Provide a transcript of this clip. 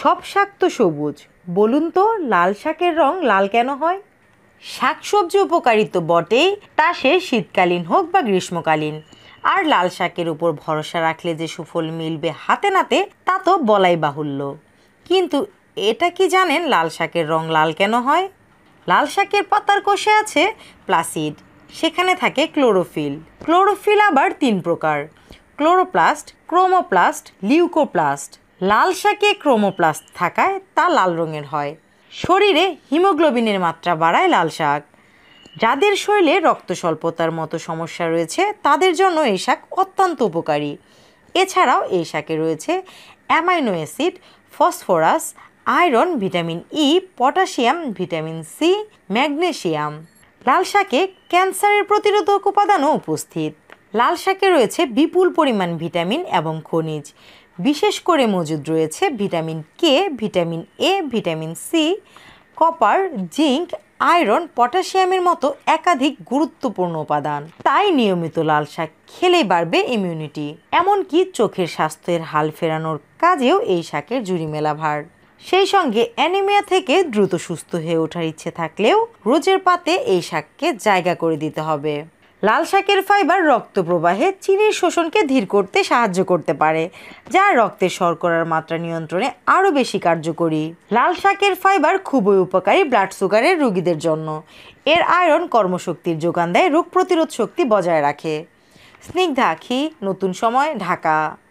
সব শাক তো সবুজ বলুন তো লাল শাকের রং লাল কেন হয় শাকসবজি উপকারী তো বটেই তা সে শীতকালীন হোক বা গ্রীষ্মকালীন আর লাল শাকের উপর ভরসা রাখলে যে সুফল মিলবে হাতে নাতে তা তো বলাই বাহুল্য কিন্তু এটা কি জানেন লাল শাকের রং লাল কেন হয় লাল শাকের পাতার কোষে আছে প্লাসিড সেখানে থাকে ক্লোরোফিল ক্লোরোফিল আবার তিন প্রকার ক্লোরোপ্লাস্ট ক্রোমোপ্লাস্ট লিউকোপ্লাস্ট লাল শাকে ক্রোমোপ্লাস্ট থাকায় তা লাল রঙের হয় শরীরে হিমোগ্লোবিনের মাত্রা বাড়ায় লাল শাক যাদের শরীরে রক্ত স্বল্পতার মতো সমস্যা রয়েছে তাদের জন্য এই শাক অত্যন্ত উপকারী এছাড়াও এই শাকে রয়েছে amino acid phosphorus iron vitamin E e, potassium vitamin C magnesium লাল শাকে ক্যান্সারের প্রতিরোধক উপাদানও উপস্থিত লাল শাকে রয়েছে বিপুল পরিমাণ ভিটামিন এবং খনিজ বিশেষ করে মজুদ রয়েছে vitamin K vitamin A vitamin C copper zinc iron পটাশিয়ামের মতো একাধিক গুরুত্বপূর্ণ উপাদান তাই নিয়মিত লাল শাক খেলেই বাড়বে ইমিউনিটি এমনকি চোখের স্বাস্থ্যের হাল ফেরানোর কাজেও এই শাকের জুড়ি মেলা ভার সেই সঙ্গে অ্যানিমিয়া থেকে দ্রুত সুস্থ হয়ে ওঠার ইচ্ছে থাকলেও রোজের পাতে এই শাককে জায়গা করে দিতে হবে লাল শাকের ফাইবার রক্ত প্রবাহে চিনির শোষণকে ধীর করতে সাহায্য করতে পারে যা রক্তের শর্করার মাত্রা নিয়ন্ত্রণে আরও বেশি কার্যকরী লাল শাকের ফাইবার খুবই উপকারী ব্লাড সুগারের রোগীদের জন্য এর আয়রন কর্মশক্তির যোগান দেয় রোগ প্রতিরোধ শক্তি বজায় রাখে স্নিগ্ধা খি নতুন সময় ঢাকা